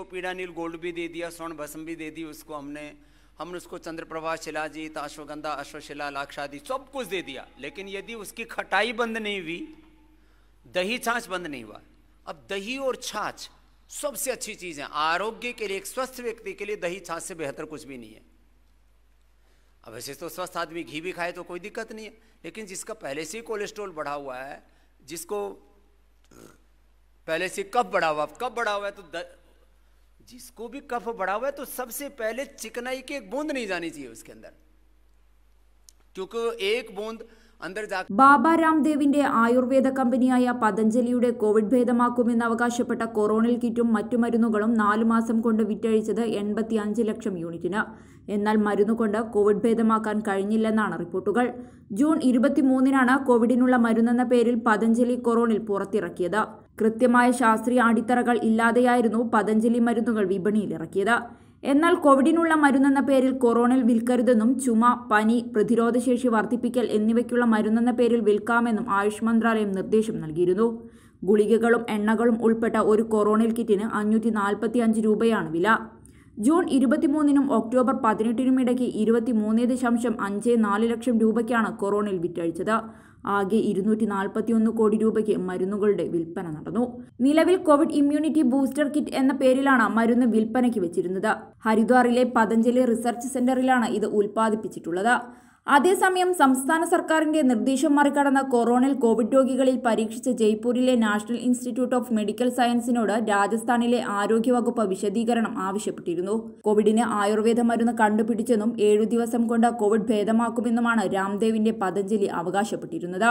उसको नील गोल्ड भी दे दिया स्वर्ण भस्म भी दे दी उसको हमने हमने उसको चंद्रप्रभा शिलाजीत अश्वगंधा अश्वशिला लाक्षादी सब कुछ दे दिया लेकिन यदि उसकी खटाई बंद नहीं हुई दही छाछ बंद नहीं हुआ अब दही और छाछ सबसे अच्छी चीज़ है आरोग्य के लिए एक स्वस्थ व्यक्ति के लिए दही छाछ से बेहतर कुछ भी नहीं है अब वैसे तो स्वस्थ आदमी घी भी खाए तो कोई दिक्कत नहीं है लेकिन जिसका पहले से ही कोलेस्ट्रोल बढ़ा हुआ है जिसको पहले से कब बढ़ा हुआ कब बढ़ा हुआ है तो जिसको भी कफ बढ़ा हुआ है तो सबसे पहले चिकनाई की एक बूंद नहीं जानी चाहिए उसके अंदर क्योंकि एक बूंद ബാബ രാംദേവിന്റെ ആയുർവേദ കമ്പനിയായ പതഞ്ജലിയുടെ കോവിഡ് ഭേദമാക്കുമെന്ന് അവകാശപ്പെട്ട കൊറോണൽ കിറ്റും മറ്റു മരുന്നുകളും നാലു മാസം കൊണ്ട് വിറ്റഴിച്ചത് എൺപത്തി അഞ്ച് ലക്ഷം യൂണിറ്റിന് എന്നാൽ മരുന്നുകൊണ്ട് കോവിഡ് ഭേദമാക്കാൻ കഴിഞ്ഞില്ലെന്നാണ് റിപ്പോർട്ടുകൾ ജൂൺ ഇരുപത്തിമൂന്നിനാണ് കോവിഡിനുള്ള മരുന്നെന്ന പേരിൽ പതഞ്ജലി കൊറോണിൽ പുറത്തിറക്കിയത് കൃത്യമായ ശാസ്ത്രീയ അടിത്തറകൾ ഇല്ലാതെയായിരുന്നു പതഞ്ജലി മരുന്നുകൾ വിപണിയിലിറക്കിയത് എന്നാൽ കോവിഡിനുള്ള മരുന്നെന്ന പേരിൽ കൊറോണയിൽ വിൽക്കരുതെന്നും ചുമ പനി പ്രതിരോധശേഷി വർദ്ധിപ്പിക്കൽ എന്നിവയ്ക്കുള്ള മരുന്നെന്ന പേരിൽ വിൽക്കാമെന്നും ആയുഷ് മന്ത്രാലയം നിർദ്ദേശം നൽകിയിരുന്നു ഗുളികകളും എണ്ണകളും ഉൾപ്പെട്ട ഒരു കൊറോണൽ കിറ്റിന് അഞ്ഞൂറ്റി നാൽപ്പത്തി അഞ്ച് രൂപയാണ് വില ജൂൺ ഇരുപത്തിമൂന്നിനും ഒക്ടോബർ പതിനെട്ടിനും ഇടയ്ക്ക് മൂന്ന് ദശാംശം അഞ്ച് നാല് ലക്ഷം രൂപയ്ക്കാണ് കൊറോണയിൽ വിറ്റഴിച്ചത് ആകെ ഇരുന്നൂറ്റി നാൽപ്പത്തിയൊന്ന് കോടി രൂപയ്ക്ക് മരുന്നുകളുടെ വിൽപ്പന നടന്നു നിലവിൽ കോവിഡ് ഇമ്മ്യൂണിറ്റി ബൂസ്റ്റർ കിറ്റ് എന്ന പേരിലാണ് മരുന്ന് വിൽപ്പനയ്ക്ക് വെച്ചിരുന്നത് ഹരിദ്വാറിലെ പതഞ്ജലി റിസർച്ച് സെന്ററിലാണ് ഇത് ഉൽപ്പാദിപ്പിച്ചിട്ടുള്ളത് അതേസമയം സംസ്ഥാന സർക്കാരിന്റെ നിർദ്ദേശം മറികടന്ന കൊറോണയിൽ കോവിഡ് രോഗികളിൽ പരീക്ഷിച്ച ജയ്പൂരിലെ നാഷണൽ ഇൻസ്റ്റിറ്റ്യൂട്ട് ഓഫ് മെഡിക്കൽ സയൻസിനോട് രാജസ്ഥാനിലെ ആരോഗ്യവകുപ്പ് വിശദീകരണം ആവശ്യപ്പെട്ടിരുന്നു കോവിഡിന് ആയുർവേദ മരുന്ന് കണ്ടുപിടിച്ചെന്നും ഏഴു ദിവസം കൊണ്ട് കോവിഡ് ഭേദമാക്കുമെന്നുമാണ് രാംദേവിന്റെ പതഞ്ജലി അവകാശപ്പെട്ടിരുന്നത്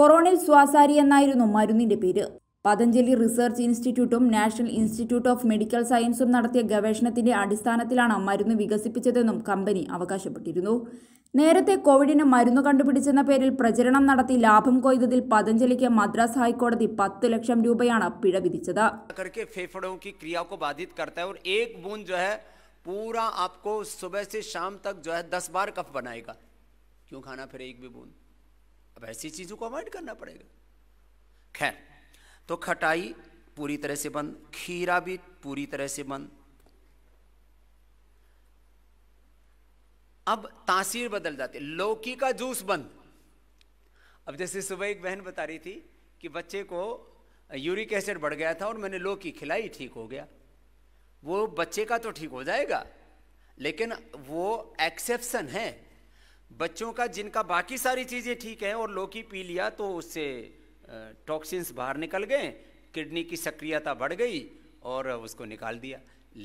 കൊറോണയിൽ സ്വാസാരി എന്നായിരുന്നു മരുന്നിന്റെ പേര് പതഞ്ജലി റിസർച്ച് ഇൻസ്റ്റിറ്റ്യൂട്ടും നാഷണൽ ഇൻസ്റ്റിറ്റ്യൂട്ട് ഓഫ് മെഡിക്കൽ സയൻസും നടത്തിയ ഗവേഷണത്തിന്റെ അടിസ്ഥാനത്തിലാണ് മരുന്ന് വികസിപ്പിച്ചതെന്നും കമ്പനി അവകാശപ്പെട്ടിരുന്നു നേരത്തെ കോവിഡിന് മരുന്ന് കണ്ടുപിടിച്ചെന്ന പേരിൽ പ്രചരണം നടത്തി ലാഭം കൊയ്തതിൽ പതഞ്ജലിക്ക് മദ്രാസ് ഹൈക്കോടതി പത്ത് ലക്ഷം രൂപയാണ് പിഴ വിധിച്ചത് पूरा आपको सुबह से शाम तक जो है दस बार कफ बनाएगा क्यों खाना फिर एक भी बूंद अब ऐसी चीज़ों को अवॉइड करना पड़ेगा खैर तो खटाई पूरी तरह से बंद खीरा भी पूरी तरह से बंद अब तासीर बदल जाती है लौकी का जूस बंद अब जैसे सुबह एक बहन बता रही थी कि बच्चे को यूरिक एसिड बढ़ गया था और मैंने लौकी खिलाई ठीक हो गया वो बच्चे का तो ठीक हो जाएगा लेकिन वो एक्सेप्शन है बच्चों का जिनका बाकी सारी चीज़ें ठीक है और लौकी पी लिया तो उससे टॉक्सिन्स बाहर निकल गए किडनी की सक्रियता बढ़ गई और उसको निकाल दिया